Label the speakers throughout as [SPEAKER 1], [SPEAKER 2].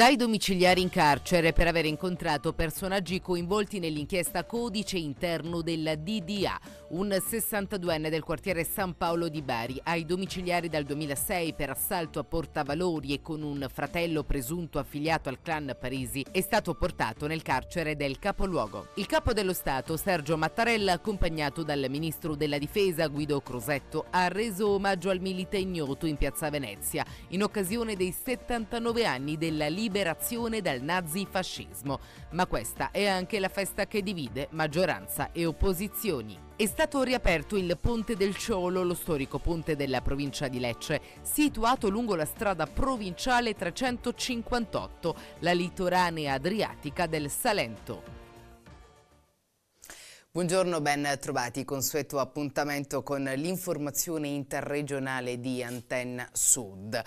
[SPEAKER 1] Dai domiciliari in carcere per aver incontrato personaggi coinvolti nell'inchiesta Codice Interno della DDA, un 62enne del quartiere San Paolo di Bari, ai domiciliari dal 2006 per assalto a portavalori e con un fratello presunto affiliato al clan Parisi, è stato portato nel carcere del capoluogo. Il capo dello Stato, Sergio Mattarella, accompagnato dal ministro della Difesa Guido Crosetto, ha reso omaggio al milite ignoto in piazza Venezia in occasione dei 79 anni della liberazione liberazione dal nazifascismo, ma questa è anche la festa che divide maggioranza e opposizioni. È stato riaperto il Ponte del Ciolo, lo storico ponte della provincia di Lecce, situato lungo la strada provinciale 358, la litoranea adriatica del Salento. Buongiorno, ben trovati. Consueto appuntamento con l'informazione interregionale di Antenna Sud.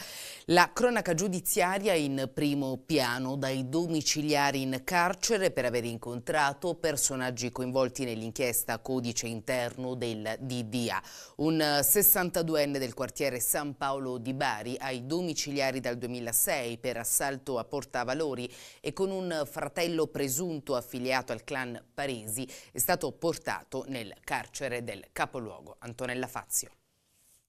[SPEAKER 1] La cronaca giudiziaria in primo piano dai domiciliari in carcere per aver incontrato personaggi coinvolti nell'inchiesta codice interno del DDA. Un 62enne del quartiere San Paolo di Bari ai domiciliari dal 2006 per assalto a portavalori e con un fratello presunto affiliato al clan Paresi è stato portato nel carcere del capoluogo Antonella Fazio.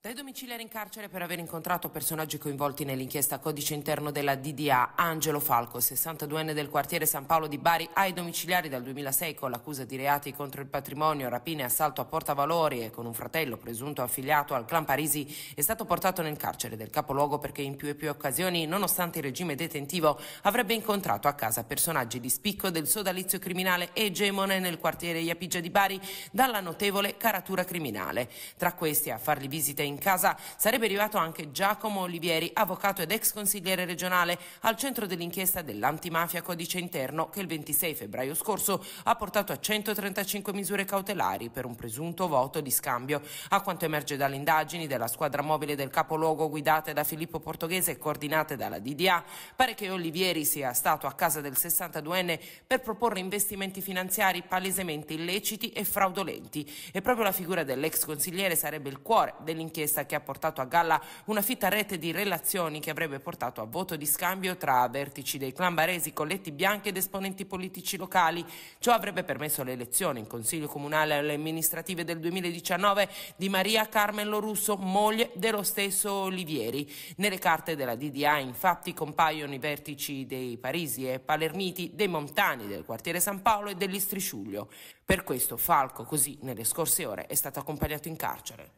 [SPEAKER 2] Dai domiciliari in carcere per aver incontrato personaggi coinvolti nell'inchiesta codice interno della DDA, Angelo Falco, 62enne del quartiere San Paolo di Bari, ai domiciliari dal 2006 con l'accusa di reati contro il patrimonio, rapine, assalto a portavalori e con un fratello presunto affiliato al clan Parisi, è stato portato nel carcere del capoluogo perché in più e più occasioni, nonostante il regime detentivo, avrebbe incontrato a casa personaggi di spicco del sodalizio criminale egemone nel quartiere Iapigia di Bari dalla notevole caratura criminale. Tra questi a fargli visita in in casa. Sarebbe arrivato anche Giacomo Olivieri, avvocato ed ex consigliere regionale al centro dell'inchiesta dell'antimafia Codice Interno che il 26 febbraio scorso ha portato a 135 misure cautelari per un presunto voto di scambio. A quanto emerge dalle indagini della squadra mobile del capoluogo guidate da Filippo Portoghese e coordinate dalla DDA, pare che Olivieri sia stato a casa del 62enne per proporre investimenti finanziari palesemente illeciti e fraudolenti. E proprio la figura dell'ex consigliere sarebbe il cuore dell'inchiesta inchiesta che ha portato a galla una fitta rete di relazioni che avrebbe portato a voto di scambio tra vertici dei clan baresi, colletti bianchi ed esponenti politici locali. Ciò avrebbe permesso l'elezione in Consiglio Comunale alle amministrative del 2019 di Maria Carmelo Russo, moglie dello stesso Olivieri. Nelle carte della DDA infatti compaiono i vertici dei Parisi e Palermiti, dei Montani, del quartiere San Paolo e dell'Istrisciuglio. Per questo Falco, così nelle scorse ore, è stato accompagnato in carcere.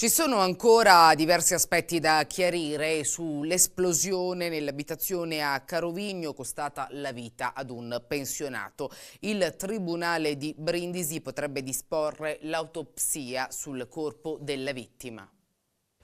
[SPEAKER 1] Ci sono ancora diversi aspetti da chiarire sull'esplosione nell'abitazione a Carovigno costata la vita ad un pensionato. Il Tribunale di Brindisi potrebbe disporre l'autopsia sul corpo della vittima.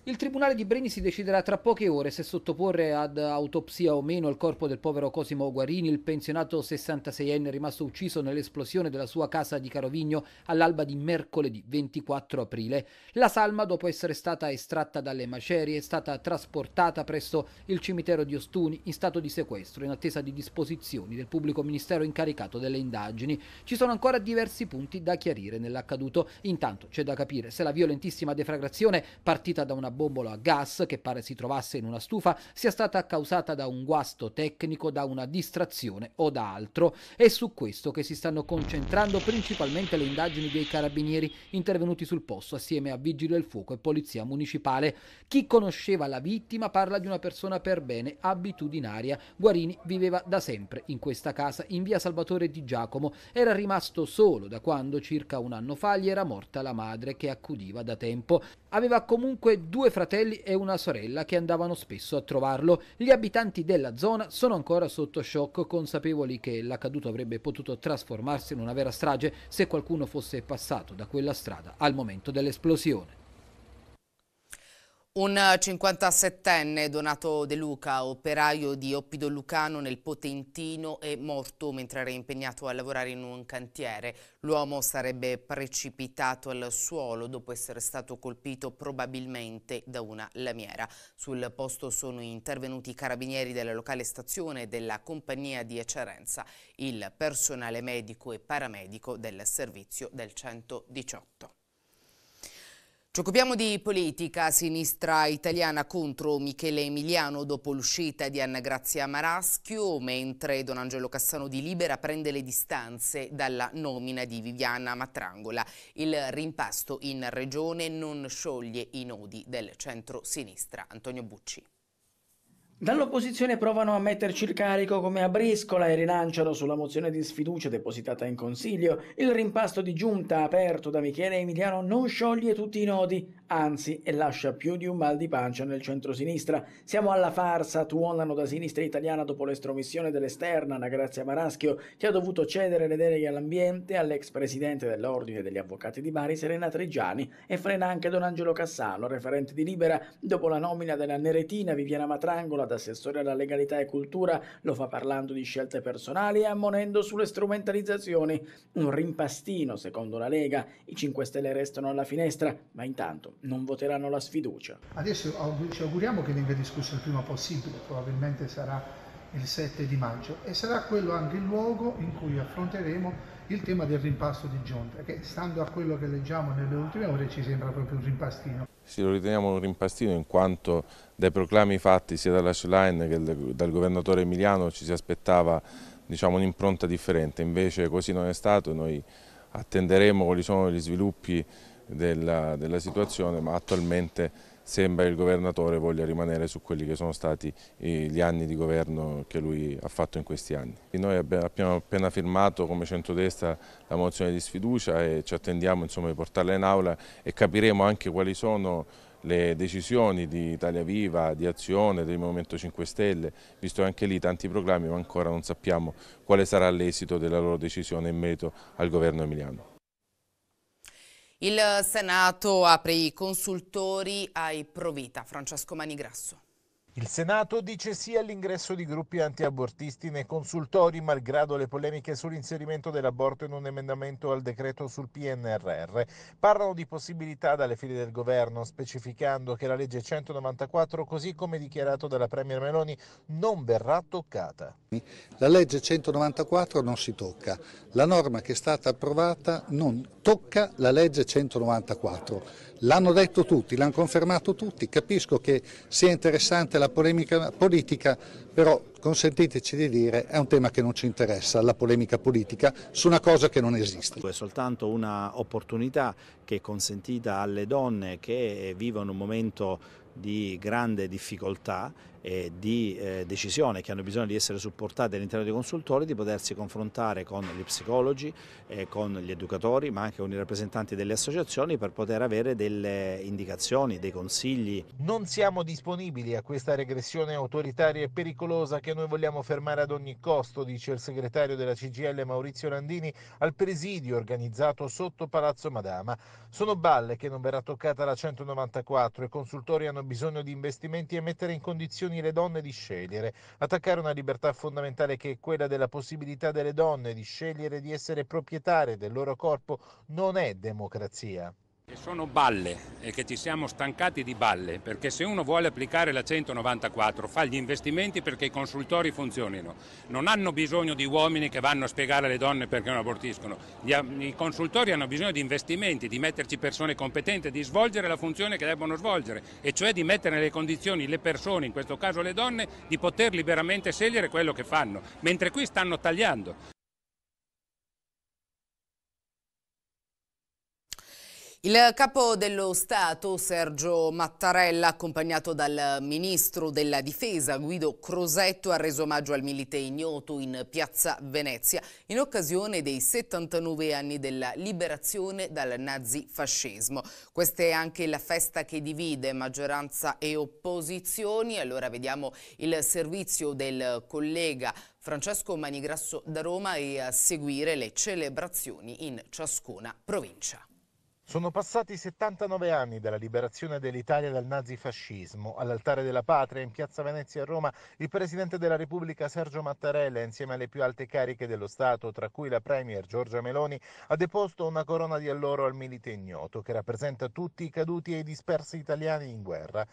[SPEAKER 3] Il Tribunale di Brini si deciderà tra poche ore se sottoporre ad autopsia o meno il corpo del povero Cosimo Guarini, il pensionato 66enne rimasto ucciso nell'esplosione della sua casa di Carovigno all'alba di mercoledì 24 aprile. La salma, dopo essere stata estratta dalle macerie, è stata trasportata presso il cimitero di Ostuni in stato di sequestro, in attesa di disposizioni del pubblico ministero incaricato delle indagini. Ci sono ancora diversi punti da chiarire nell'accaduto. Intanto c'è da capire se la violentissima defragrazione, partita da una bombola a gas, che pare si trovasse in una stufa, sia stata causata da un guasto tecnico, da una distrazione o da altro. È su questo che si stanno concentrando principalmente le indagini dei carabinieri intervenuti sul posto assieme a Vigili del Fuoco e Polizia Municipale. Chi conosceva la vittima parla di una persona per bene, abitudinaria. Guarini viveva da sempre in questa casa in via Salvatore di Giacomo. Era rimasto solo da quando circa un anno fa gli era morta la madre che accudiva da tempo. Aveva comunque due due fratelli e una sorella che andavano spesso a trovarlo. Gli abitanti della zona sono ancora sotto shock, consapevoli che l'accaduto avrebbe potuto trasformarsi in una vera strage se qualcuno fosse passato da quella strada al momento dell'esplosione.
[SPEAKER 1] Un 57enne, Donato De Luca, operaio di Oppido Lucano nel Potentino, è morto mentre era impegnato a lavorare in un cantiere. L'uomo sarebbe precipitato al suolo dopo essere stato colpito probabilmente da una lamiera. Sul posto sono intervenuti i carabinieri della locale stazione della compagnia di Ecerenza, il personale medico e paramedico del servizio del 118. Ci occupiamo di politica, sinistra italiana contro Michele Emiliano dopo l'uscita di Anna Grazia Maraschio, mentre Don Angelo Cassano di Libera prende le distanze dalla nomina di Viviana Matrangola. Il rimpasto in regione non scioglie i nodi del centro-sinistra. Antonio Bucci.
[SPEAKER 4] Dall'opposizione provano a metterci il carico come a briscola e rilanciano sulla mozione di sfiducia depositata in Consiglio. Il rimpasto di giunta aperto da Michele Emiliano non scioglie tutti i nodi, anzi e lascia più di un mal di pancia nel centro-sinistra. Siamo alla farsa, tuonano da sinistra italiana dopo l'estromissione dell'esterna, la Grazia Maraschio, che ha dovuto cedere le deleghe all'ambiente all'ex presidente dell'Ordine degli Avvocati di Bari, Serena Trigiani, e frena anche Don Angelo Cassano, referente di Libera, dopo la nomina della Neretina Viviana Matrangola ad assessore alla legalità e cultura, lo fa parlando di scelte personali e ammonendo sulle strumentalizzazioni. Un rimpastino, secondo la Lega, i 5 Stelle restano alla finestra, ma intanto non voteranno la sfiducia.
[SPEAKER 5] Adesso ci auguriamo che venga discusso il prima possibile, probabilmente sarà il 7 di maggio e sarà quello anche il luogo in cui affronteremo il tema del rimpasto di giunta, che stando a quello che leggiamo nelle ultime ore ci sembra proprio un rimpastino.
[SPEAKER 6] Sì, lo riteniamo un rimpastino in quanto dai proclami fatti sia dalla Schlein che dal governatore Emiliano ci si aspettava diciamo, un'impronta differente, invece così non è stato, noi attenderemo quali sono gli sviluppi della, della situazione, ma attualmente sembra il governatore voglia rimanere su quelli che sono stati gli anni di governo che lui ha fatto in questi anni. Noi abbiamo appena firmato come centrodestra la mozione di sfiducia e ci attendiamo insomma, di portarla in aula e capiremo anche quali sono le decisioni di Italia Viva, di Azione, del Movimento 5 Stelle, visto che anche lì tanti proclami ma ancora non sappiamo quale sarà l'esito della loro decisione in merito al governo emiliano.
[SPEAKER 1] Il Senato apre i consultori ai Provita. Francesco Manigrasso. Il Senato dice sì
[SPEAKER 5] all'ingresso di gruppi antiabortisti nei consultori, malgrado le polemiche sull'inserimento dell'aborto in un emendamento al decreto sul PNRR. Parlano di possibilità dalle file del governo, specificando che la legge 194, così come dichiarato dalla Premier Meloni, non verrà toccata.
[SPEAKER 7] La legge 194 non si tocca. La norma che è stata approvata non tocca la legge 194 L'hanno detto tutti, l'hanno confermato tutti, capisco che sia interessante la polemica politica, però consentiteci di dire è un tema che non ci interessa, la polemica politica, su una cosa che non
[SPEAKER 8] esiste. È soltanto un'opportunità che è consentita alle donne che vivono un momento di grande difficoltà eh, di eh, decisione che hanno bisogno di essere supportate all'interno dei consultori, di potersi confrontare con gli psicologi, eh, con gli educatori, ma anche con i rappresentanti delle associazioni per poter avere delle indicazioni, dei consigli.
[SPEAKER 5] Non siamo disponibili a questa regressione autoritaria e pericolosa che noi vogliamo fermare ad ogni costo, dice il segretario della CGL Maurizio Landini al presidio organizzato sotto Palazzo Madama. Sono balle che non verrà toccata la 194 e i consultori hanno bisogno di investimenti e mettere in condizioni autorizzazioni alle donne di scegliere, attaccare una libertà fondamentale che è quella della possibilità delle donne di scegliere di essere proprietarie del loro corpo non è democrazia
[SPEAKER 7] sono balle e che ci siamo stancati di balle, perché se uno vuole applicare la 194 fa gli investimenti perché i consultori funzionino, non hanno bisogno di uomini che vanno a spiegare alle donne perché non abortiscono, i consultori hanno bisogno di investimenti, di metterci persone competenti, di svolgere la funzione che debbono svolgere, e cioè di mettere nelle condizioni le persone, in questo caso le donne, di poter liberamente scegliere quello che fanno, mentre qui stanno tagliando.
[SPEAKER 1] Il capo dello Stato Sergio Mattarella, accompagnato dal ministro della difesa Guido Crosetto, ha reso omaggio al milite ignoto in piazza Venezia in occasione dei 79 anni della liberazione dal nazifascismo. Questa è anche la festa che divide maggioranza e opposizioni. Allora vediamo il servizio del collega Francesco Manigrasso da Roma e a seguire le celebrazioni in ciascuna provincia.
[SPEAKER 5] Sono passati 79 anni dalla liberazione dell'Italia dal nazifascismo. All'altare della patria, in piazza Venezia a Roma, il Presidente della Repubblica Sergio Mattarella, insieme alle più alte cariche dello Stato, tra cui la Premier Giorgia Meloni, ha deposto una corona di alloro al milite ignoto, che rappresenta tutti i caduti e i dispersi italiani in guerra.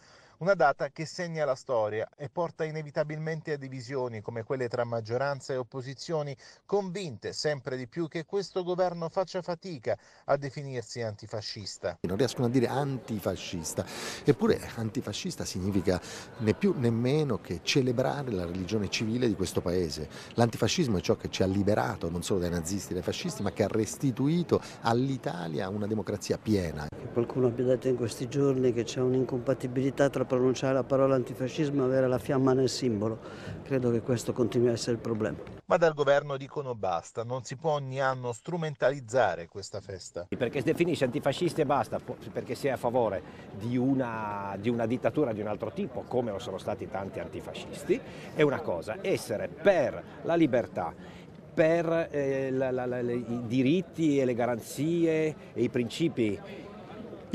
[SPEAKER 5] Una data che segna la storia e porta inevitabilmente a divisioni come quelle tra maggioranza e opposizioni, convinte sempre di più che questo governo faccia fatica a definirsi antifascista.
[SPEAKER 9] Non riescono a dire antifascista, eppure antifascista significa né più né meno che celebrare la religione civile di questo paese. L'antifascismo è ciò che ci ha liberato non solo dai nazisti e dai fascisti, ma che ha restituito all'Italia una democrazia piena.
[SPEAKER 1] Che qualcuno abbia detto in questi giorni che c'è un'incompatibilità tra pronunciare la parola antifascismo e avere la fiamma nel simbolo. Credo che questo continui a essere il problema.
[SPEAKER 5] Ma dal governo dicono basta, non si può ogni anno
[SPEAKER 6] strumentalizzare questa festa. Perché si definisce antifascista e basta, perché si è a favore di una, di una dittatura di un altro tipo, come lo sono stati tanti antifascisti, è una cosa, essere per la libertà per eh, la, la, la, i diritti e le garanzie e i principi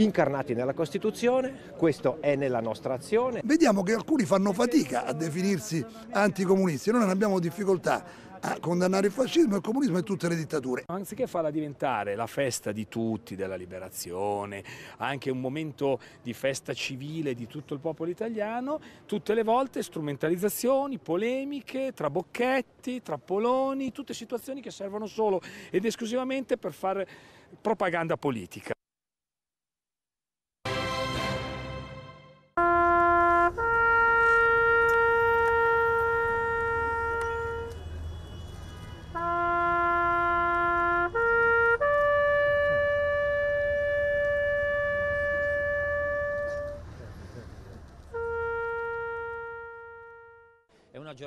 [SPEAKER 6] incarnati nella Costituzione, questo è nella nostra azione. Vediamo che alcuni fanno fatica a definirsi
[SPEAKER 10] anticomunisti, noi non abbiamo difficoltà a condannare il fascismo, il comunismo e tutte le dittature. Anziché
[SPEAKER 8] farla diventare la festa di tutti, della liberazione, anche un momento
[SPEAKER 4] di festa civile di tutto il popolo italiano, tutte le volte strumentalizzazioni, polemiche, trabocchetti, trappoloni, tutte situazioni che servono solo ed esclusivamente per fare propaganda politica.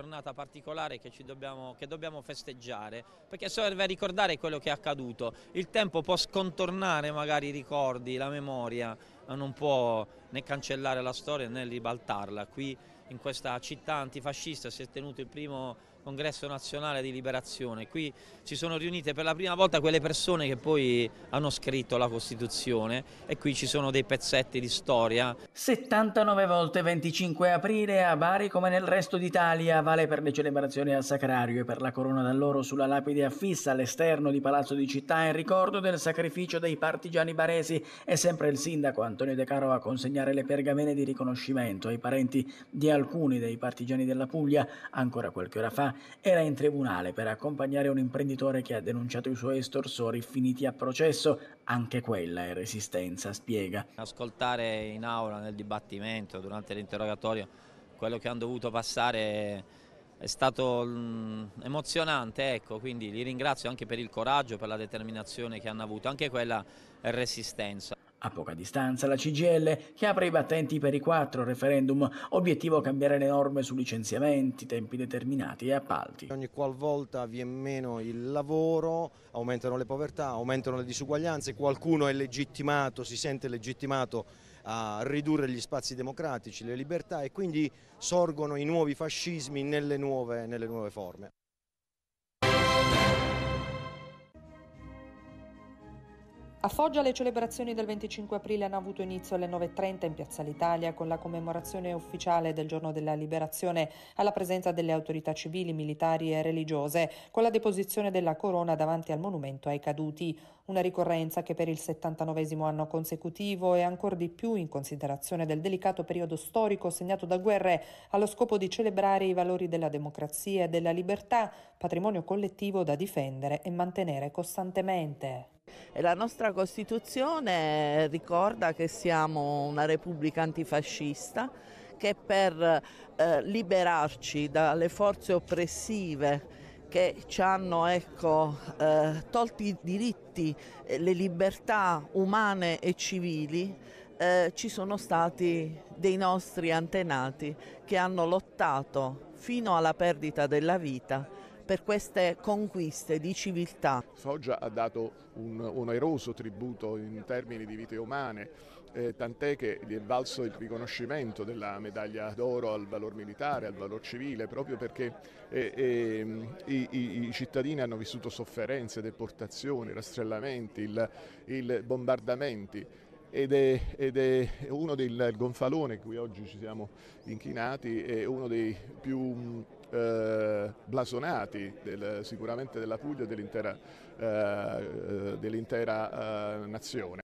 [SPEAKER 4] giornata particolare che, dobbiamo, che dobbiamo festeggiare, perché serve a ricordare quello che è accaduto. Il tempo può scontornare magari i ricordi, la memoria, ma non può né cancellare la storia né ribaltarla. Qui in questa città antifascista si è tenuto il primo congresso nazionale di liberazione. Qui si sono riunite per la prima volta quelle persone che poi hanno scritto la Costituzione e qui ci sono dei pezzetti di storia. 79 volte 25 aprile a Bari come nel resto d'Italia vale per le celebrazioni al Sacrario e per la corona d'alloro sulla lapide affissa all'esterno di Palazzo di Città in ricordo del sacrificio dei partigiani baresi. È sempre il sindaco Antonio De Caro a consegnare le pergamene di riconoscimento ai parenti di alcuni dei partigiani della Puglia ancora qualche ora fa era in tribunale per accompagnare un imprenditore che ha denunciato i suoi estorsori finiti a processo, anche quella è resistenza, spiega. Ascoltare in aula, nel dibattimento, durante l'interrogatorio, quello che hanno dovuto passare è stato mm, emozionante, ecco, quindi li ringrazio anche per il coraggio, per la determinazione che hanno avuto, anche quella è resistenza. A poca distanza la CGL, che apre i battenti per i quattro referendum, obiettivo cambiare le norme su licenziamenti, tempi determinati e appalti.
[SPEAKER 11] Ogni qualvolta viene meno il lavoro, aumentano le povertà, aumentano le disuguaglianze, qualcuno è legittimato, si sente legittimato a ridurre gli spazi democratici, le libertà e quindi sorgono i nuovi fascismi nelle nuove, nelle nuove forme.
[SPEAKER 2] A Foggia le celebrazioni del 25 aprile hanno avuto inizio alle 9.30 in Piazza l'Italia con la commemorazione ufficiale del giorno della liberazione alla presenza delle autorità civili, militari e religiose, con la deposizione della corona davanti al monumento ai caduti una ricorrenza che per il 79 anno consecutivo e ancora di più in considerazione del delicato periodo storico segnato da guerre allo scopo di celebrare i valori della democrazia e della libertà, patrimonio collettivo da difendere e mantenere costantemente. La nostra
[SPEAKER 4] Costituzione ricorda che siamo una repubblica antifascista che per eh, liberarci dalle forze oppressive che ci hanno ecco, eh, tolti i diritti, eh, le libertà umane e civili, eh, ci sono stati dei nostri antenati che hanno lottato fino alla perdita della vita per queste conquiste di civiltà. Foggia ha
[SPEAKER 10] dato un oneroso tributo in termini di vite umane, eh, tant'è che gli è valso il riconoscimento della medaglia d'oro al valor militare, al valor civile, proprio perché eh, eh, i, i, i, cittadini hanno vissuto sofferenze, deportazioni, rastrellamenti, il, il bombardamenti. Ed è, ed è, uno del gonfalone cui oggi ci siamo inchinati, è uno dei più eh, blasonati del, sicuramente della Puglia e dell'intera, eh, dell'intera eh, nazione.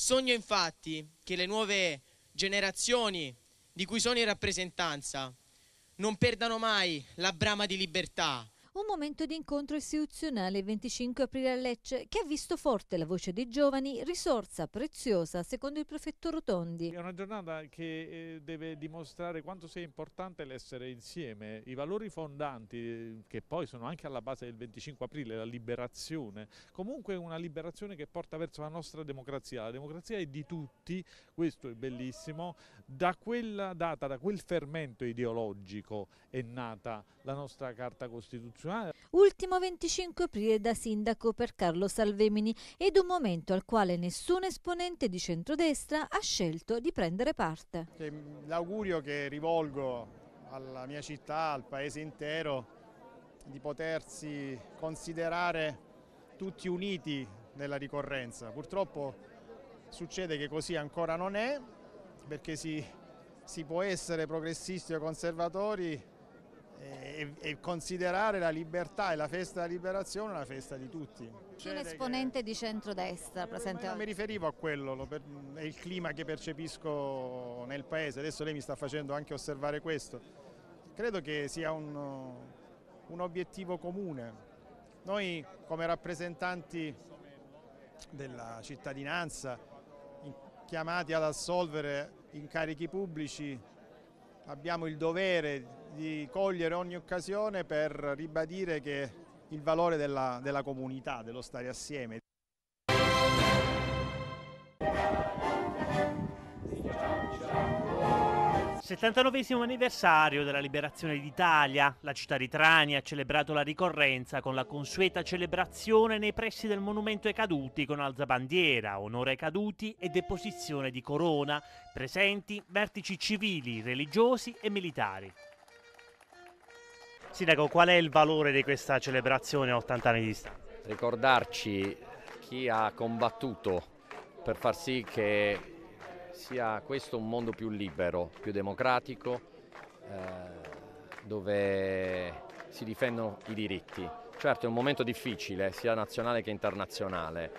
[SPEAKER 2] Sogno infatti che le nuove generazioni di cui sono in rappresentanza non perdano mai la brama di libertà,
[SPEAKER 6] un momento di incontro istituzionale il 25 aprile a Lecce che ha visto forte la voce dei giovani, risorsa preziosa secondo il prefetto Rotondi. È
[SPEAKER 5] una giornata che eh,
[SPEAKER 8] deve dimostrare quanto sia importante l'essere insieme, i valori fondanti eh, che poi sono anche alla base del 25 aprile, la liberazione, comunque una liberazione che porta verso la nostra democrazia. La democrazia è di tutti, questo è bellissimo, da quella data, da quel fermento ideologico è nata la nostra Carta Costituzionale
[SPEAKER 12] cioè, eh.
[SPEAKER 6] Ultimo 25 aprile da sindaco per Carlo Salvemini ed un momento
[SPEAKER 12] al quale nessun esponente di centrodestra ha scelto di prendere parte.
[SPEAKER 3] Mm,
[SPEAKER 8] l'augurio che rivolgo alla mia città, al paese intero, di potersi considerare tutti uniti nella ricorrenza. Purtroppo succede che così ancora non è, perché si, si può essere progressisti o conservatori e, e, considerare la libertà e la festa della liberazione una festa di tutti. C'è un
[SPEAKER 6] esponente che... di centrodestra eh, presente oggi? Non mi
[SPEAKER 8] riferivo a quello, per... è il clima che percepisco nel paese, adesso lei mi sta facendo anche osservare questo. Credo che sia un, un obiettivo comune. Noi come rappresentanti della cittadinanza, chiamati ad assolvere incarichi pubblici, abbiamo il dovere di di cogliere ogni occasione per ribadire che il valore della, della comunità, dello stare assieme.
[SPEAKER 10] Il 79 anniversario della liberazione d'Italia, la città di Trani ha celebrato la ricorrenza con la consueta celebrazione nei pressi del monumento ai caduti con alzabandiera, onore ai caduti e deposizione di corona, presenti vertici civili, religiosi e militari. Sindaco, qual è il valore
[SPEAKER 8] di questa celebrazione a 80 anni di distanza? Ricordarci chi ha combattuto
[SPEAKER 3] per far sì che sia questo un mondo più libero, più democratico, eh, dove si difendono i diritti. Certo è un momento difficile, sia nazionale che internazionale,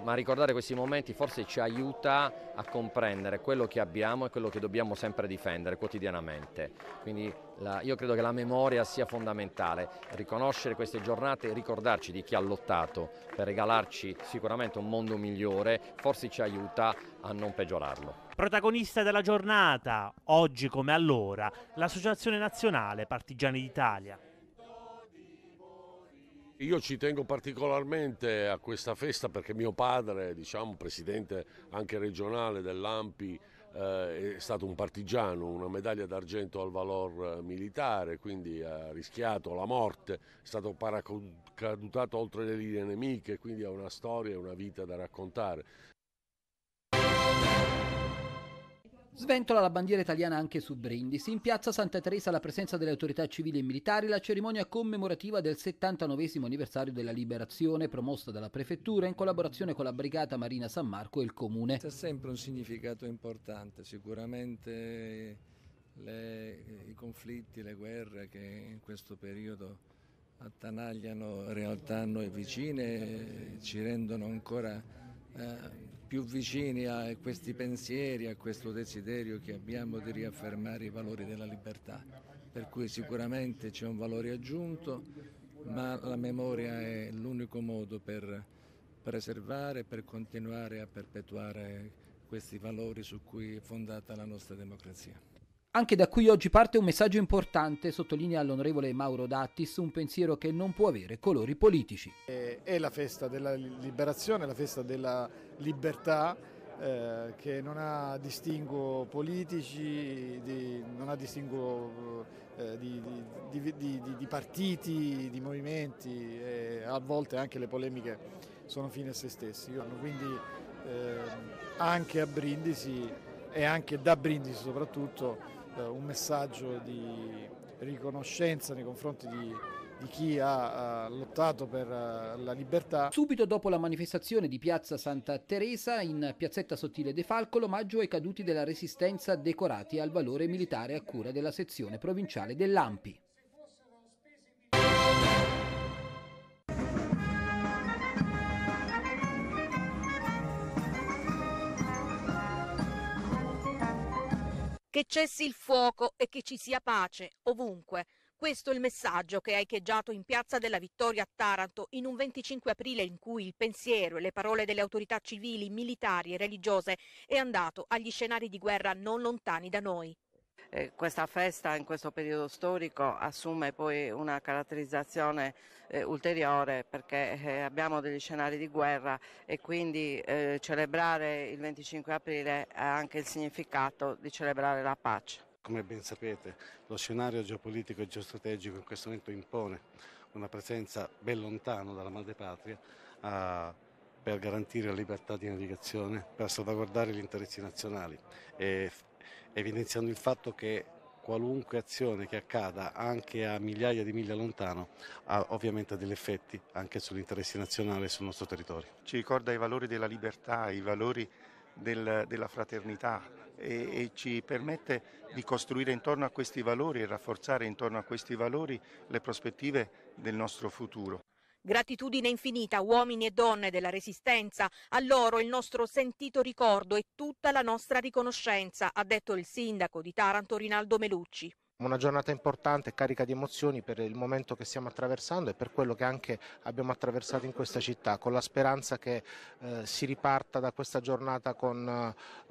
[SPEAKER 3] ma ricordare questi momenti forse ci aiuta a comprendere quello che abbiamo e quello che dobbiamo sempre difendere quotidianamente. Quindi la, io credo che la memoria sia fondamentale, riconoscere queste giornate e ricordarci di chi ha lottato per regalarci sicuramente un mondo migliore, forse ci aiuta a non peggiorarlo. Protagonista
[SPEAKER 10] della giornata, oggi come allora, l'Associazione Nazionale Partigiani d'Italia.
[SPEAKER 7] Io ci tengo particolarmente a questa festa perché mio padre, diciamo, presidente anche regionale dell'Ampi, eh, è stato un partigiano, una medaglia d'argento al valor eh, militare, quindi ha rischiato la morte, è stato paracadutato oltre le linee nemiche, quindi ha una storia e una vita da raccontare.
[SPEAKER 3] Sventola la bandiera italiana anche su Brindisi. In piazza Santa Teresa, alla presenza delle autorità civili e militari, la cerimonia commemorativa del 79 anniversario della liberazione promossa dalla prefettura in collaborazione con la Brigata Marina San Marco e il Comune. C'è sempre un significato importante, sicuramente
[SPEAKER 7] le, i conflitti, le guerre che in questo periodo attanagliano realtà a noi vicine ci rendono ancora... Eh, più vicini a questi pensieri, a questo desiderio che abbiamo di riaffermare i valori della libertà. Per cui sicuramente c'è un valore aggiunto, ma la memoria è l'unico modo per preservare, per continuare a perpetuare questi valori su cui è fondata la nostra democrazia.
[SPEAKER 3] Anche da qui oggi parte un messaggio importante, sottolinea l'onorevole Mauro Dattis, un pensiero che non può avere colori politici.
[SPEAKER 8] È la festa della liberazione, la festa della libertà eh, che non ha distinguo politici, di, non ha distinguo eh, di, di, di, partiti, di movimenti, eh, a volte anche le polemiche sono fine a se stessi. Quindi ehm, anche a Brindisi e anche da Brindisi soprattutto
[SPEAKER 3] eh, un messaggio di riconoscenza nei confronti di, di chi ha uh, lottato per uh, la libertà. Subito dopo la manifestazione di Piazza Santa Teresa in Piazzetta Sottile De Falco, l'omaggio ai caduti della Resistenza decorati al valore militare a cura della sezione provinciale dell'Ampi.
[SPEAKER 12] che cessi il fuoco e che ci sia pace ovunque. Questo è il messaggio che ha echeggiato in Piazza della Vittoria a Taranto in un 25 aprile in cui il pensiero e le parole delle autorità civili, militari e religiose è andato agli scenari di guerra non lontani da noi
[SPEAKER 1] eh, questa festa in questo periodo storico assume poi una caratterizzazione eh, ulteriore perché eh, abbiamo degli scenari di guerra e quindi eh, celebrare il 25 aprile ha anche il significato di celebrare la pace. Come
[SPEAKER 5] ben sapete, lo scenario geopolitico e geostrategico in questo momento impone una presenza ben lontano dalla madre patria a, ah, per garantire la libertà di navigazione, per salvaguardare gli interessi nazionali e evidenziando il fatto che qualunque azione che accada anche a migliaia di miglia lontano ha ovviamente degli effetti anche sugli interessi nazionali e sul nostro territorio.
[SPEAKER 8] Ci ricorda i valori della libertà, i valori del, della fraternità e, e, ci permette di costruire intorno a questi valori e rafforzare intorno a questi valori le prospettive del nostro futuro.
[SPEAKER 12] Gratitudine infinita uomini e donne della Resistenza, a loro il nostro sentito ricordo e tutta la nostra riconoscenza, ha detto il sindaco di Taranto Rinaldo Melucci.
[SPEAKER 13] Una giornata importante, carica di emozioni per il momento che stiamo attraversando e per quello che anche abbiamo attraversato in questa città, con la speranza che eh, si riparta da questa giornata con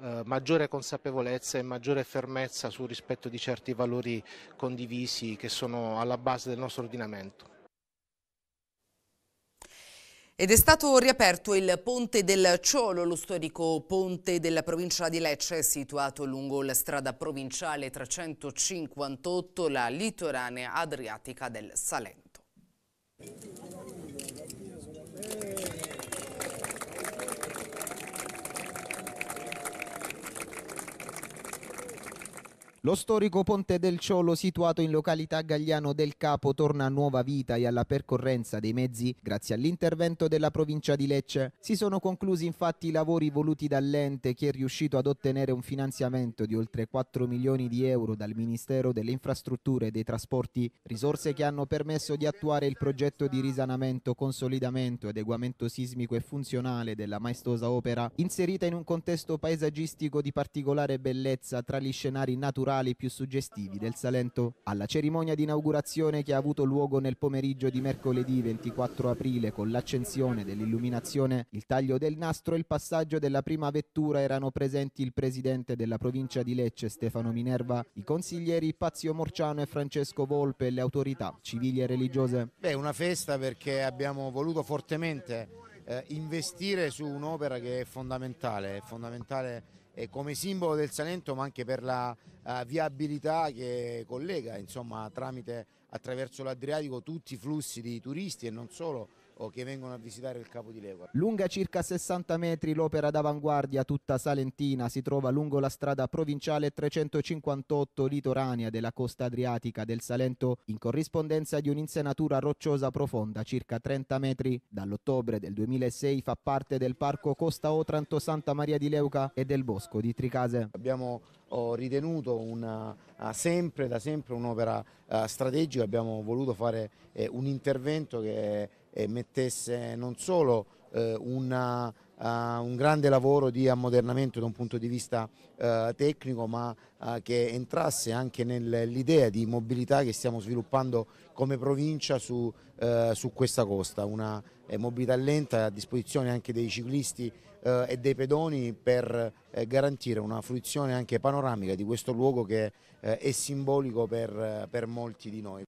[SPEAKER 13] eh, maggiore consapevolezza e maggiore fermezza sul rispetto di certi valori condivisi che sono alla base del nostro ordinamento.
[SPEAKER 1] Ed è stato riaperto il Ponte del Ciolo, lo storico ponte della provincia di Lecce, situato lungo la strada provinciale 358, la litoranea adriatica del Salento.
[SPEAKER 11] Lo storico ponte del Ciolo, situato in località Gagliano del Capo, torna a nuova vita e alla percorrenza dei mezzi grazie all'intervento della provincia di Lecce. Si sono conclusi infatti i lavori voluti dall'ente che è riuscito ad ottenere un finanziamento di oltre 4 milioni di euro dal Ministero delle Infrastrutture e dei Trasporti, risorse che hanno permesso di attuare il progetto di risanamento, consolidamento, adeguamento sismico e funzionale della maestosa opera, inserita in un contesto paesaggistico di particolare bellezza tra gli scenari naturali culturali più suggestivi del Salento. Alla cerimonia di inaugurazione che ha avuto luogo nel pomeriggio di mercoledì 24 aprile con l'accensione dell'illuminazione, il taglio del nastro e il passaggio della prima vettura erano presenti il presidente della provincia di Lecce Stefano Minerva, i consiglieri Pazio Morciano e Francesco Volpe e le autorità civili e religiose.
[SPEAKER 9] Beh, una festa perché abbiamo voluto fortemente eh, investire su un'opera che è fondamentale, è fondamentale eh, come simbolo del Salento ma anche per la uh, viabilità che collega insomma, tramite, attraverso l'Adriatico tutti i flussi di turisti e non solo o che vengono a visitare il Capo di Lecora.
[SPEAKER 11] Lunga circa 60 metri l'opera d'avanguardia tutta salentina si trova lungo la strada provinciale 358 litoranea della costa adriatica del Salento in corrispondenza di un'insenatura rocciosa profonda circa 30 metri. Dall'ottobre del 2006 fa parte del parco Costa Otranto Santa Maria di Leuca e del Bosco di Tricase.
[SPEAKER 9] Abbiamo ho oh, ritenuto una, ah, sempre, da sempre un'opera ah, strategica, abbiamo voluto fare eh, un intervento che e mettesse non solo eh, una, eh, un grande lavoro di ammodernamento da un punto di vista eh, tecnico ma che entrasse anche nell'idea di mobilità che stiamo sviluppando come provincia su, su questa costa, una mobilità lenta a disposizione anche dei ciclisti e dei pedoni per garantire una fruizione anche panoramica di questo luogo che è simbolico per, per molti di noi.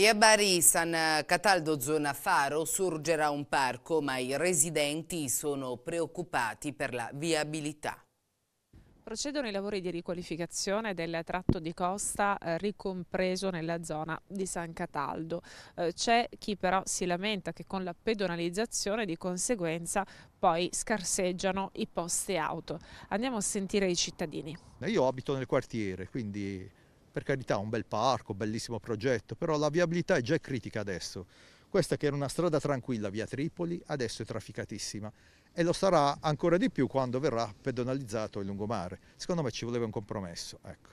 [SPEAKER 1] E a Bari San Cataldo zona Faro sorgerà un parco ma i residenti sono preoccupati per la viabilità.
[SPEAKER 12] Procedono i lavori di riqualificazione del tratto di costa eh, ricompreso nella zona di San Cataldo. Eh, C'è chi però si lamenta che con la pedonalizzazione di conseguenza poi scarseggiano i posti auto. Andiamo a sentire i cittadini.
[SPEAKER 14] Io abito nel quartiere, quindi per carità, un bel parco, bellissimo progetto, però la viabilità è già critica adesso. Questa che era una strada tranquilla via Tripoli, adesso è trafficatissima e lo sarà ancora di più quando verrà pedonalizzato il lungomare. Secondo me ci voleva un compromesso, ecco.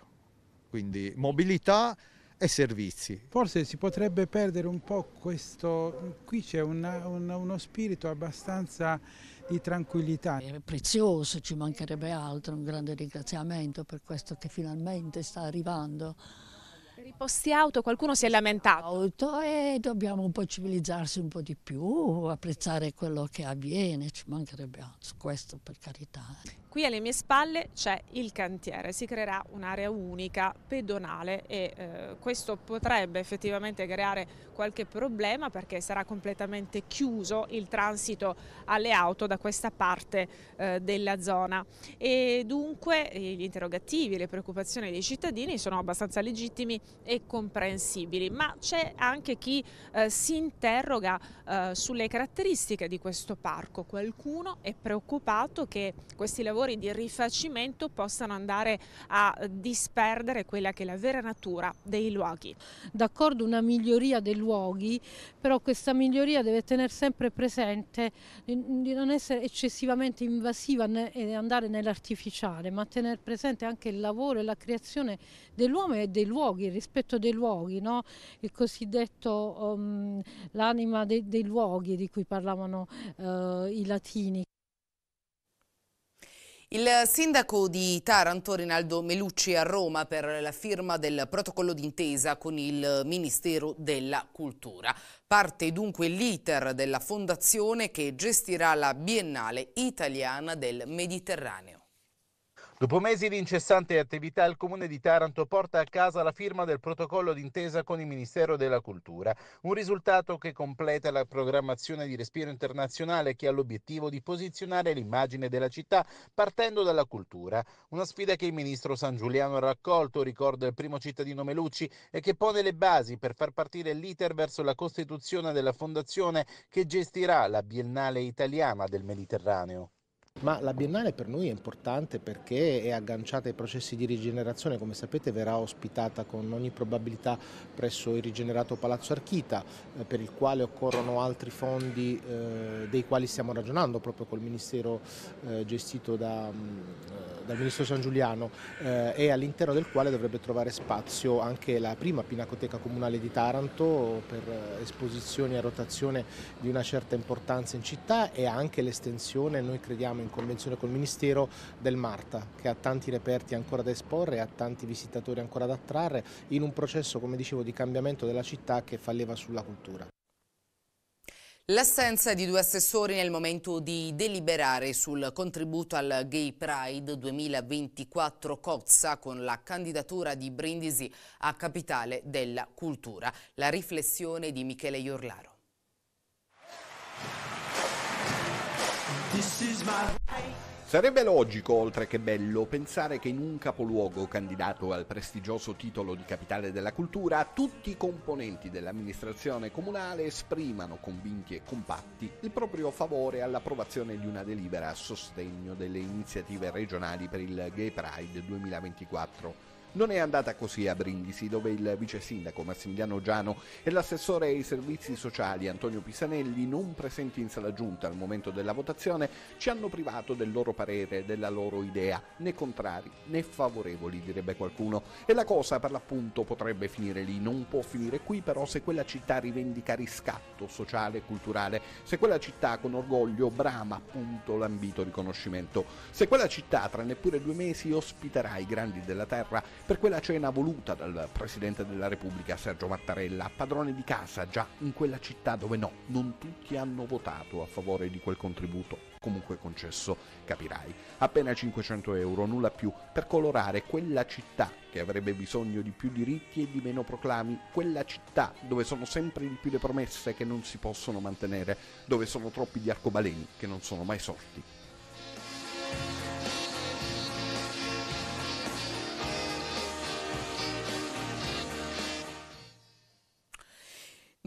[SPEAKER 14] Quindi mobilità e servizi.
[SPEAKER 5] Forse si potrebbe perdere un po' questo, qui c'è uno spirito abbastanza di
[SPEAKER 4] tranquillità. È prezioso, ci mancherebbe altro, un grande ringraziamento per questo che finalmente sta arrivando
[SPEAKER 12] per i posti auto qualcuno si è lamentato. Auto
[SPEAKER 4] e eh, dobbiamo un po' civilizzarsi un po' di più, apprezzare quello che avviene, ci mancherebbe altro, questo per carità.
[SPEAKER 12] Eh. Qui alle mie spalle c'è il cantiere, si creerà un'area unica pedonale e eh, questo potrebbe effettivamente creare qualche problema perché sarà completamente chiuso il transito alle auto da questa parte eh, della zona e dunque gli interrogativi, le preoccupazioni dei cittadini sono abbastanza legittimi e comprensibili, ma c'è anche chi eh, si interroga eh, sulle caratteristiche di questo parco. Qualcuno è preoccupato che questi lavori di rifacimento possano andare a disperdere quella che è la vera natura dei luoghi.
[SPEAKER 3] D'accordo una miglioria dei luoghi, però questa miglioria deve tenere sempre presente di non essere eccessivamente invasiva e andare nell'artificiale, ma tenere presente anche il lavoro e la creazione dell'uomo e dei luoghi rispetto rispetto dei luoghi, no? il cosiddetto um, l'anima de dei luoghi di cui parlavano uh, i latini.
[SPEAKER 1] Il sindaco di Taranto, Rinaldo Melucci, a Roma per la firma del protocollo d'intesa con il Ministero della Cultura. Parte dunque l'iter della fondazione che gestirà la Biennale Italiana del Mediterraneo.
[SPEAKER 5] Dopo mesi di incessante attività, il Comune di Taranto porta a casa la firma del protocollo d'intesa con il Ministero della Cultura, un risultato che completa la programmazione di respiro internazionale che ha l'obiettivo di posizionare l'immagine della città partendo dalla cultura, una sfida che il ministro San Giuliano ha raccolto, ricorda il primo cittadino Melucci, e che pone le basi per far partire l'iter verso la costituzione della fondazione che gestirà la Biennale italiana del Mediterraneo.
[SPEAKER 13] Ma la Biennale per noi è importante perché è agganciata ai processi di rigenerazione, come sapete verrà ospitata con ogni probabilità presso il rigenerato Palazzo Archita, eh, per il quale occorrono altri fondi eh, dei quali stiamo ragionando proprio col Ministero eh, gestito da, mm, dal Ministro San Giuliano e all'interno del quale dovrebbe trovare spazio anche la prima Pinacoteca Comunale di Taranto per esposizioni a rotazione di una certa importanza in città e anche l'estensione, noi crediamo in convenzione col Ministero del Marta, che ha tanti reperti ancora da esporre, ha tanti visitatori ancora da attrarre, in un processo, come dicevo, di cambiamento della città che fa leva sulla cultura.
[SPEAKER 1] L'assenza di due assessori nel momento di deliberare sul contributo al Gay Pride 2024 Cozza con la candidatura di Brindisi a capitale della cultura. La riflessione di Michele Iorlaro.
[SPEAKER 10] Sarebbe logico, oltre che bello, pensare che in un capoluogo candidato al prestigioso titolo di capitale della cultura, tutti i componenti dell'amministrazione comunale esprimano convinti e compatti il proprio favore all'approvazione di una delibera a sostegno delle iniziative regionali per il Gay Pride 2024 non è andata così a Brindisi, dove il vice sindaco Massimiliano Giano e l'assessore ai servizi sociali Antonio Pisanelli, non presenti in sala giunta al momento della votazione, ci hanno privato del loro parere, della loro idea, né contrari né favorevoli, direbbe qualcuno. E la cosa per l'appunto potrebbe finire lì, non può finire qui però se quella città rivendica riscatto sociale e culturale, se quella città con orgoglio brama appunto l'ambito riconoscimento, se quella città tra neppure due mesi ospiterà i grandi della terra per quella cena voluta dal Presidente della Repubblica Sergio Mattarella, padrone di casa già in quella città dove no, non tutti hanno votato a favore di quel contributo, comunque concesso, capirai. Appena 500 euro, nulla più, per colorare quella città che avrebbe bisogno di più diritti e di meno proclami, quella città dove sono sempre di più le promesse che non si possono mantenere, dove sono troppi gli arcobaleni che non sono mai sorti.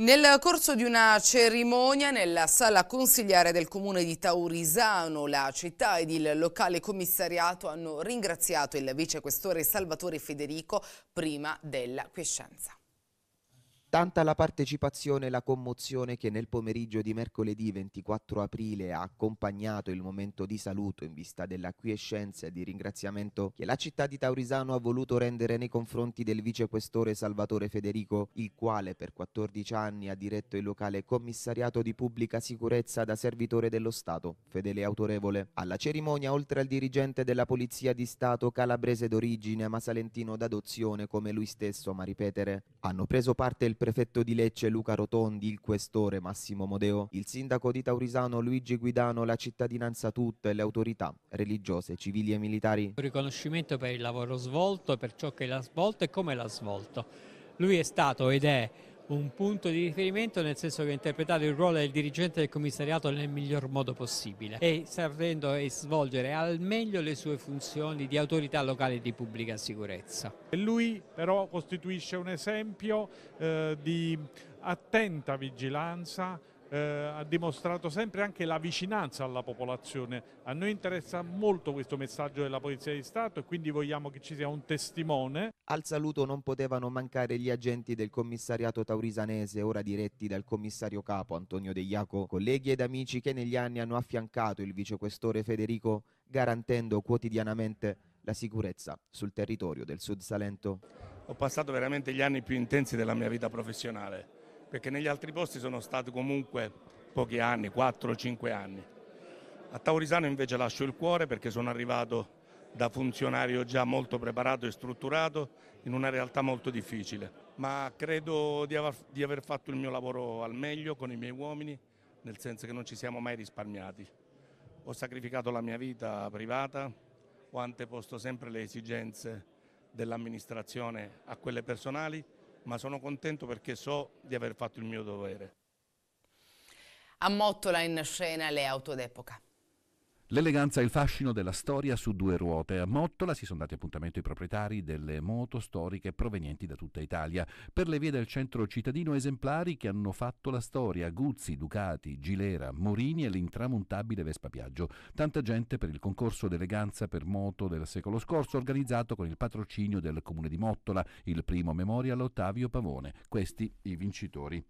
[SPEAKER 1] Nel corso di una cerimonia nella sala consigliare del comune di Taurisano, la città ed il locale commissariato hanno ringraziato il vicequestore Salvatore Federico prima della quiescenza.
[SPEAKER 11] Tanta la partecipazione e la commozione che nel pomeriggio di mercoledì 24 aprile ha accompagnato il momento di saluto in vista dell'acquiescenza e di ringraziamento che la città di Taurisano ha voluto rendere nei confronti del vicequestore Salvatore Federico, il quale per 14 anni ha diretto il locale commissariato di pubblica sicurezza da servitore dello Stato, fedele e autorevole. Alla cerimonia, oltre al dirigente della Polizia di Stato calabrese d'origine ma salentino d'adozione come lui stesso ma ripetere, hanno preso parte il prefetto di Lecce Luca Rotondi, il questore Massimo Modeo, il sindaco di Taurisano Luigi Guidano, la cittadinanza tutta e le autorità religiose, civili e militari. Un
[SPEAKER 3] riconoscimento per il lavoro svolto, per ciò che l'ha svolto e come l'ha svolto. Lui è stato ed è un punto di riferimento nel senso che ha interpretato il ruolo del dirigente del commissariato nel miglior modo possibile e servendo e svolgere al meglio le sue funzioni di autorità locale di pubblica sicurezza. Lui
[SPEAKER 8] però costituisce un esempio eh, di attenta vigilanza eh, ha dimostrato sempre anche la vicinanza alla popolazione. A noi interessa molto questo messaggio della Polizia di Stato e quindi vogliamo che ci sia un testimone.
[SPEAKER 11] Al saluto non potevano mancare gli agenti del commissariato taurisanese, ora diretti dal commissario capo Antonio De Iaco, colleghi ed amici che negli anni hanno affiancato il vicequestore Federico garantendo quotidianamente la sicurezza sul territorio del Sud Salento.
[SPEAKER 10] Ho passato veramente gli anni più intensi della mia vita professionale perché negli altri posti sono stati comunque pochi anni, 4-5 anni. A Taurisano invece lascio il cuore perché sono arrivato da funzionario già molto preparato e strutturato in una realtà molto difficile, ma credo di aver, di aver fatto il mio lavoro al meglio con i miei uomini, nel senso che non ci siamo mai risparmiati. Ho sacrificato la mia vita privata, ho anteposto sempre le esigenze dell'amministrazione a quelle personali ma sono contento perché so di aver fatto il mio
[SPEAKER 1] dovere. A Mottola in scena le auto d'epoca.
[SPEAKER 7] L'eleganza e il fascino della storia su due ruote. A Mottola si sono dati appuntamento i proprietari delle moto storiche provenienti da tutta Italia. Per le vie del centro cittadino esemplari che hanno fatto la storia, Guzzi, Ducati, Gilera, Morini e l'intramontabile Vespa Piaggio. Tanta gente per il concorso d'eleganza per moto del secolo scorso organizzato con il patrocinio del comune di Mottola, il primo memorial Ottavio Pavone. Questi i vincitori.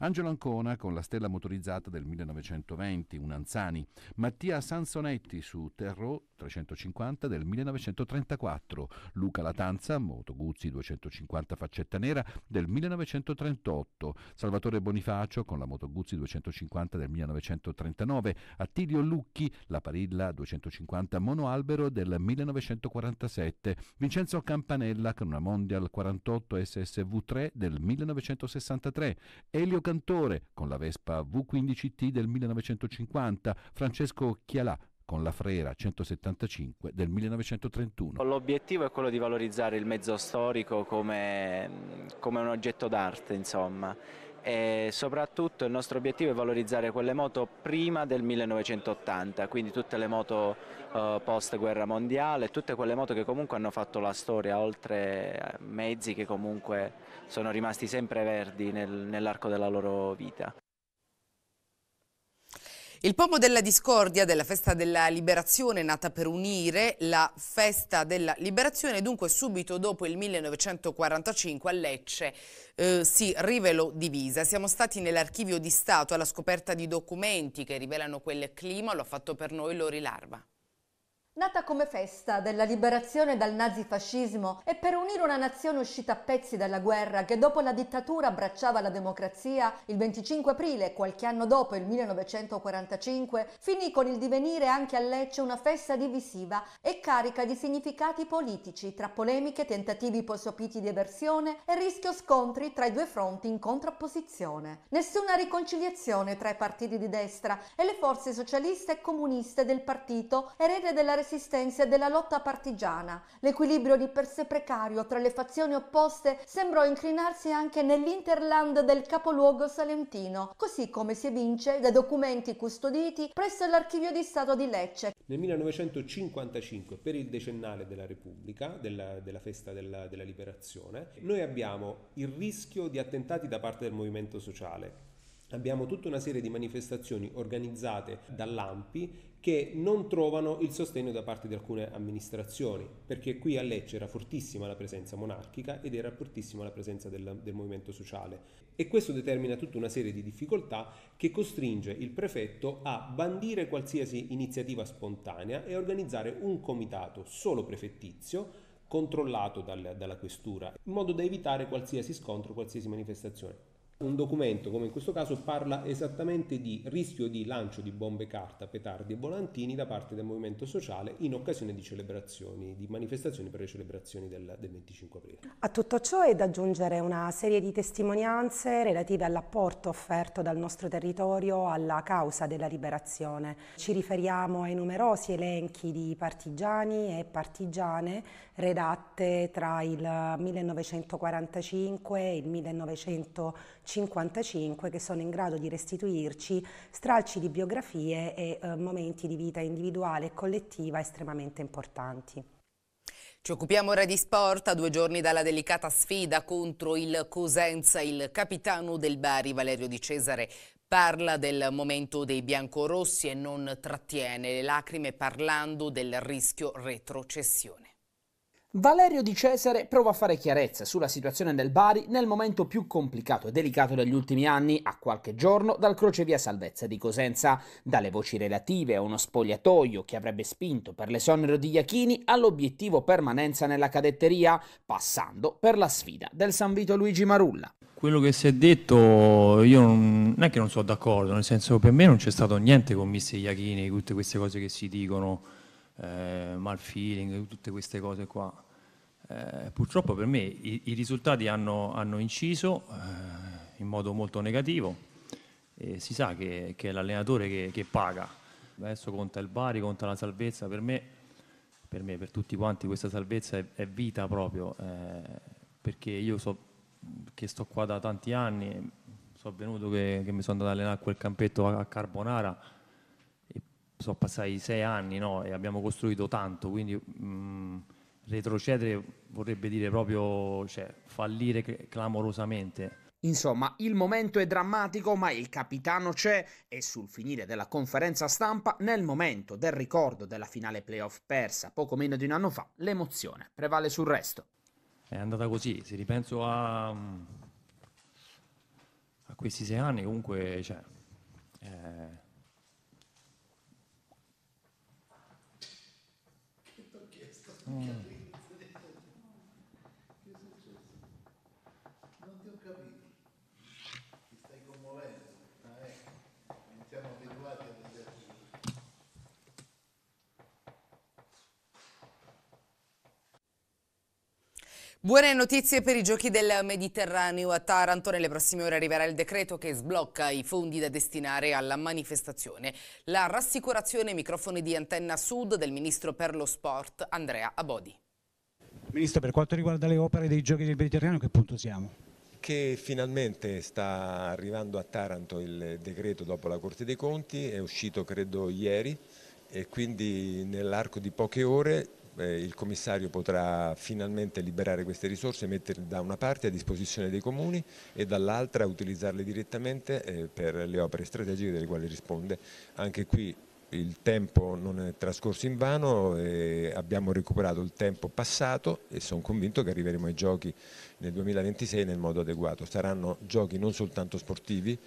[SPEAKER 7] Angelo Ancona con la stella motorizzata del 1920, un Anzani, Mattia Sansonetti su Terreau 350 del 1934, Luca Latanza, Moto Guzzi 250 faccetta nera del 1938, Salvatore Bonifacio con la Moto Guzzi 250 del 1939, Attilio Lucchi, la Parilla 250 monoalbero del 1947, Vincenzo Campanella con una Mondial 48 SSV3 del 1963, Elio Cantore con la Vespa V15T del 1950, Francesco Chialà con la Frera 175 del 1931.
[SPEAKER 6] L'obiettivo è quello di valorizzare
[SPEAKER 11] il mezzo storico come, come un oggetto d'arte, insomma e soprattutto il nostro obiettivo è valorizzare quelle moto prima del 1980, quindi tutte le moto eh, post guerra mondiale, tutte quelle moto che comunque hanno fatto la storia, oltre a mezzi che comunque sono rimasti sempre verdi nel, nell'arco della loro vita. Il pomo della
[SPEAKER 1] discordia della festa della liberazione nata per unire la festa della liberazione dunque subito dopo il 1945 a Lecce eh, si rivelò divisa. Siamo stati nell'archivio di Stato alla scoperta di documenti che rivelano quel clima, lo ha fatto per noi Lori Larva.
[SPEAKER 6] Nata come festa della liberazione dal nazifascismo e per unire una nazione uscita a pezzi dalla guerra che dopo la dittatura abbracciava la democrazia,
[SPEAKER 1] il 25 aprile, qualche anno dopo il 1945, finì con il divenire anche a Lecce una festa divisiva e carica di significati politici tra polemiche, tentativi possopiti di eversione e rischio scontri tra i due fronti in contrapposizione. Nessuna riconciliazione tra i partiti di destra e le forze socialiste e comuniste del partito erede della persistenze della lotta partigiana. L'equilibrio di per sé precario tra le fazioni opposte sembrò inclinarsi anche nell'interland del capoluogo salentino, così come si evince da documenti custoditi presso l'Archivio di Stato di
[SPEAKER 6] Lecce. Nel 1955, per il decennale della Repubblica, della, della festa della, della liberazione, noi abbiamo il rischio di attentati da parte del movimento sociale Abbiamo tutta una serie di manifestazioni organizzate dall'AMPI che non trovano il sostegno da parte di alcune amministrazioni, perché qui a Lecce era fortissima la presenza monarchica ed era fortissima la presenza del, del movimento sociale. E questo determina tutta una serie di difficoltà che costringe il prefetto a bandire qualsiasi iniziativa spontanea e organizzare un comitato solo prefettizio controllato dal, dalla questura, in modo da evitare qualsiasi scontro, qualsiasi manifestazione. Un documento, come in questo caso, parla esattamente di rischio di lancio di bombe carta, petardi e volantini da parte del movimento sociale in occasione di celebrazioni, di manifestazioni per le celebrazioni del, del 25
[SPEAKER 2] aprile. A tutto ciò è da aggiungere una serie di testimonianze relative all'apporto offerto dal nostro territorio alla causa della liberazione. Ci riferiamo ai numerosi elenchi di partigiani e partigiane redatte tra il 1945 e il 1950 55 che sono in grado di restituirci stralci di biografie e eh, momenti di vita individuale e collettiva estremamente importanti.
[SPEAKER 1] Ci occupiamo ora di sport, a due giorni dalla delicata sfida contro il Cosenza, il capitano del Bari Valerio Di Cesare parla del momento dei biancorossi e non trattiene le lacrime parlando del rischio retrocessione.
[SPEAKER 2] Valerio Di Cesare prova a fare chiarezza sulla situazione del Bari nel momento più complicato e delicato degli ultimi anni, a qualche giorno dal crocevia salvezza di Cosenza, dalle voci relative a uno spogliatoio che avrebbe spinto per l'esonero di Iachini all'obiettivo permanenza nella cadetteria, passando per la sfida del San Vito Luigi Marulla.
[SPEAKER 8] Quello che si è detto io non, non è che non sono d'accordo, nel senso che per me non c'è stato niente con Mister Iachini, tutte queste cose che si dicono, eh, mal feeling, tutte queste cose qua eh, purtroppo per me i, i risultati hanno, hanno inciso eh, in modo molto negativo e si sa che, che è l'allenatore che, che, paga. Adesso conta il Bari, conta la salvezza, per me, per, me, per tutti quanti questa salvezza è, è vita proprio, eh, perché io so che sto qua da tanti anni, so venuto che, che mi sono andato ad allenare a quel campetto a, a Carbonara sono passati sei anni no? e abbiamo costruito tanto, quindi... Mh, mm, retrocedere vorrebbe dire
[SPEAKER 2] proprio cioè, fallire clamorosamente. Insomma, il momento è drammatico, ma il capitano c'è e sul finire della conferenza stampa, nel momento del ricordo della finale playoff persa poco meno di un anno fa, l'emozione prevale sul resto.
[SPEAKER 8] È andata così, se ripenso a, a questi sei anni, comunque cioè, eh... Mm.
[SPEAKER 1] Buone notizie per i giochi del Mediterraneo a Taranto. Nelle prossime ore arriverà il decreto che sblocca i fondi da destinare alla manifestazione. La rassicurazione microfoni di antenna sud del ministro per lo sport Andrea Abodi.
[SPEAKER 13] Ministro, per quanto riguarda le opere dei giochi del Mediterraneo, a che punto siamo?
[SPEAKER 6] Che finalmente sta arrivando a Taranto il decreto dopo la Corte dei Conti, è uscito credo ieri e quindi nell'arco di poche ore eh, il commissario potrà finalmente liberare queste risorse, e metterle da una parte a disposizione dei comuni e dall'altra utilizzarle direttamente eh, per le opere strategiche delle quali risponde. Anche qui il tempo non è trascorso in vano, eh, abbiamo recuperato il tempo passato e sono convinto che arriveremo ai giochi nel 2026 nel modo adeguato. Saranno giochi non soltanto sportivi,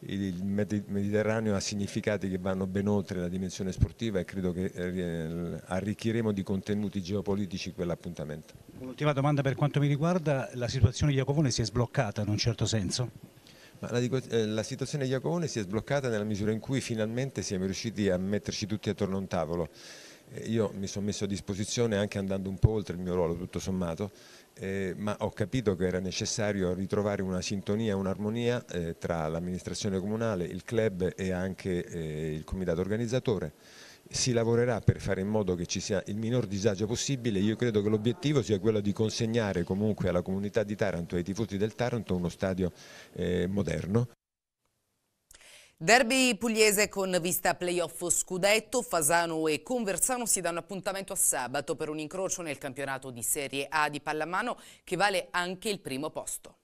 [SPEAKER 6] il Mediterraneo ha significati che vanno ben oltre la dimensione sportiva e credo che eh, arricchiremo di contenuti geopolitici quell'appuntamento.
[SPEAKER 13] Un'ultima domanda per quanto mi riguarda, la situazione di Iacovone si è sbloccata in un certo senso?
[SPEAKER 6] La, eh, la, situazione di Iacovone si è sbloccata nella misura in cui finalmente siamo riusciti a metterci tutti attorno a un tavolo. Eh, io mi sono messo a disposizione anche andando un po' oltre il mio ruolo tutto sommato eh, ma ho capito che era necessario ritrovare una sintonia, un'armonia eh, tra l'amministrazione comunale, il club e anche eh, il comitato organizzatore. Si lavorerà per fare in modo che ci sia il minor disagio possibile, io credo che l'obiettivo sia quello di consegnare comunque alla comunità di Taranto e ai tifosi del Taranto uno stadio eh, moderno.
[SPEAKER 1] Derby pugliese con vista playoff scudetto, Fasano e Conversano si danno appuntamento a sabato per un incrocio nel campionato di Serie A di pallamano che vale anche il primo posto.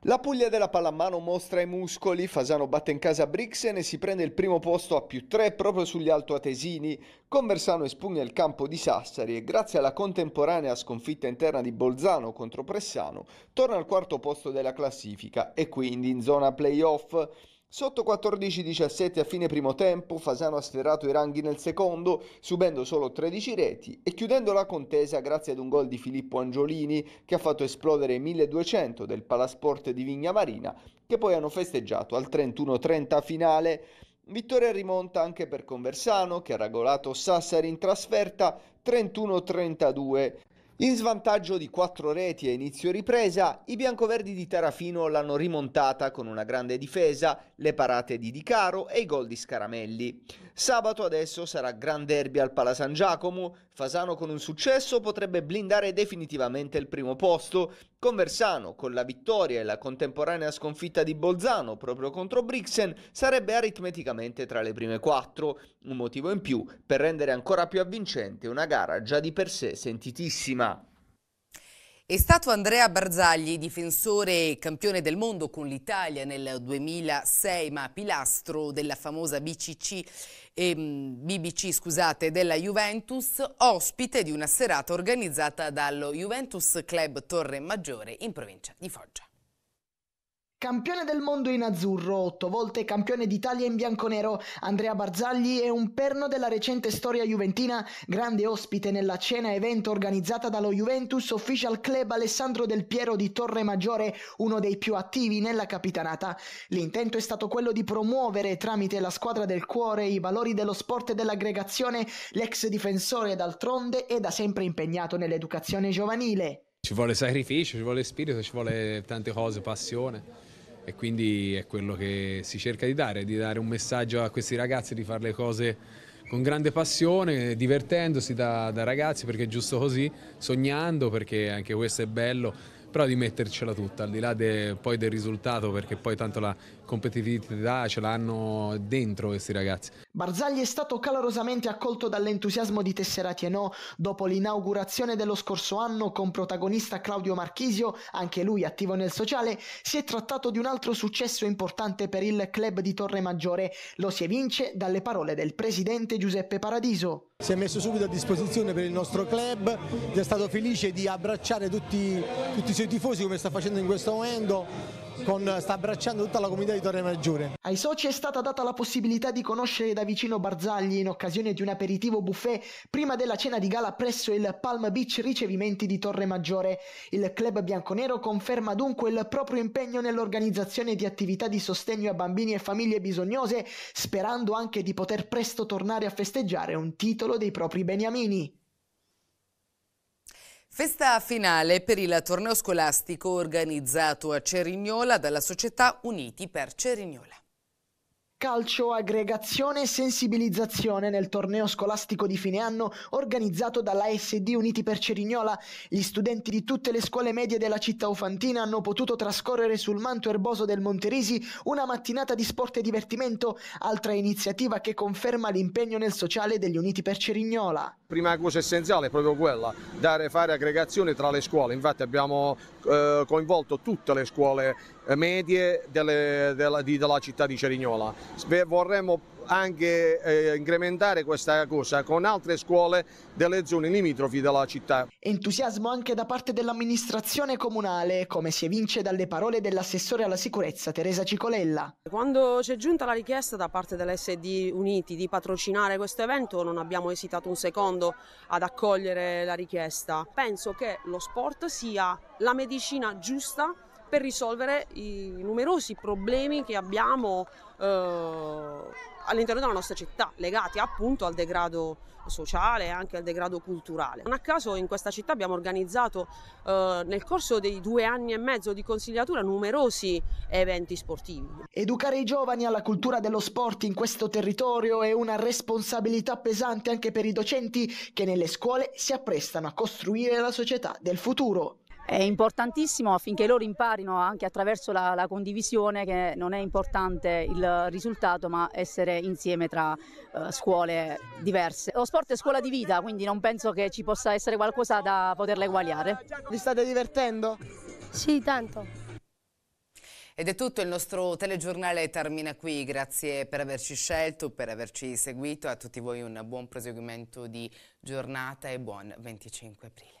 [SPEAKER 14] La Puglia della pallamano mostra i muscoli, Fasano batte in casa Brixen e si prende il primo posto a più 3 proprio sugli altoatesini. Conversano espugna il campo di Sassari e grazie alla contemporanea sconfitta interna di Bolzano contro Pressano torna al quarto posto della classifica e quindi in zona playoff. Sotto 14-17 a fine primo tempo, Fasano ha sferrato i ranghi nel secondo, subendo solo 13 reti e chiudendo la contesa grazie ad un gol di Filippo Angiolini che ha fatto esplodere i 1200 del Palasport di Vigna Marina, che poi hanno festeggiato al 31-30 finale. Vittoria rimonta anche per Conversano che ha ragolato Sassari in trasferta 31-32. In svantaggio di quattro reti a inizio ripresa, i biancoverdi di Tarafino l'hanno rimontata con una grande difesa, le parate di Di Caro e i gol di Scaramelli. Sabato adesso sarà gran derby al Pala San Giacomo, Fasano con un successo potrebbe blindare definitivamente il primo posto, Conversano con la vittoria e la contemporanea sconfitta di Bolzano proprio contro Brixen sarebbe aritmeticamente tra le prime quattro, un motivo in più
[SPEAKER 1] per rendere ancora più avvincente una gara già di per sé sentitissima. È stato Andrea Barzagli, difensore e campione del mondo con l'Italia nel 2006, ma pilastro della famosa BCC, eh, BBC scusate, della Juventus, ospite di una serata organizzata dallo Juventus Club Torre Maggiore in provincia di Foggia.
[SPEAKER 15] Campione del mondo in azzurro, otto volte campione d'Italia in bianconero, Andrea Barzagli è un perno della recente storia juventina, grande ospite nella cena evento organizzata dallo Juventus Official Club Alessandro Del Piero di Torre Maggiore, uno dei più attivi nella capitanata. L'intento è stato quello di promuovere tramite la squadra del cuore i valori dello sport e dell'aggregazione, l'ex difensore d'altronde è da sempre impegnato nell'educazione giovanile.
[SPEAKER 6] Ci vuole sacrificio, ci vuole spirito, ci vuole tante cose, passione e quindi è quello che si cerca di dare, di dare un messaggio a questi ragazzi di fare le cose con grande passione, divertendosi da, da ragazzi perché è giusto così, sognando perché anche questo è bello, però di mettercela tutta, al di là de, poi del risultato perché poi tanto la competitività ce l'hanno dentro questi ragazzi.
[SPEAKER 15] Barzagli è stato calorosamente accolto dall'entusiasmo di Tesserati e No dopo l'inaugurazione dello scorso anno con protagonista Claudio Marchisio, anche lui attivo nel sociale, si è trattato di un altro successo importante per il club di Torre Maggiore. Lo si evince dalle parole del presidente Giuseppe Paradiso
[SPEAKER 9] si è messo subito a disposizione per il nostro club è stato felice di abbracciare tutti, tutti, i suoi tifosi come sta facendo in questo momento con, sta abbracciando tutta la comunità di Torre Maggiore.
[SPEAKER 15] Ai soci è stata data la possibilità di conoscere da vicino Barzagli in occasione di un aperitivo buffet prima della cena di gala presso il Palm Beach Ricevimenti di Torre Maggiore. Il club bianconero conferma dunque il proprio impegno nell'organizzazione di attività di sostegno a bambini e famiglie bisognose, sperando anche di poter presto tornare a festeggiare un titolo dei propri beniamini.
[SPEAKER 1] Festa finale per il torneo scolastico organizzato a Cerignola dalla società Uniti per Cerignola.
[SPEAKER 15] Calcio, aggregazione e sensibilizzazione nel torneo scolastico di fine anno organizzato dalla SD Uniti per Cerignola. Gli studenti di tutte le scuole medie della città ufantina hanno potuto trascorrere sul manto erboso del Monterisi una mattinata di sport e divertimento, altra iniziativa che conferma l'impegno nel sociale degli Uniti per Cerignola
[SPEAKER 10] prima cosa essenziale è proprio quella, dare, fare aggregazione tra le scuole, infatti abbiamo eh, coinvolto tutte le scuole eh, medie delle, della, di, della città di Cerignola, vorremmo anche eh, incrementare questa cosa con altre scuole delle zone limitrofi della città.
[SPEAKER 15] Entusiasmo anche da parte dell'amministrazione comunale, come si evince dalle parole dell'assessore alla sicurezza Teresa Cicolella.
[SPEAKER 2] Quando c'è giunta la richiesta da parte dell'SD Uniti di patrocinare questo evento non abbiamo esitato un secondo ad accogliere la richiesta. Penso che lo sport sia la medicina giusta per risolvere i numerosi problemi che abbiamo eh, all'interno della nostra città, legati appunto al degrado sociale e anche al degrado culturale. Non a caso in questa città abbiamo organizzato eh, nel corso dei due anni e mezzo di consigliatura numerosi eventi sportivi.
[SPEAKER 15] Educare i giovani alla cultura dello sport in questo territorio è una responsabilità pesante anche per i docenti che nelle scuole si apprestano a costruire la società del futuro.
[SPEAKER 12] È importantissimo affinché loro imparino anche attraverso la, la condivisione che non è importante il risultato ma essere insieme tra uh, scuole diverse.
[SPEAKER 15] Lo sport è scuola di vita quindi non penso che ci possa essere qualcosa da poterla eguagliare. Vi state divertendo? Sì, tanto.
[SPEAKER 1] Ed è tutto, il nostro telegiornale termina qui, grazie per averci scelto, per averci seguito, a tutti voi un buon proseguimento di giornata e buon 25 aprile.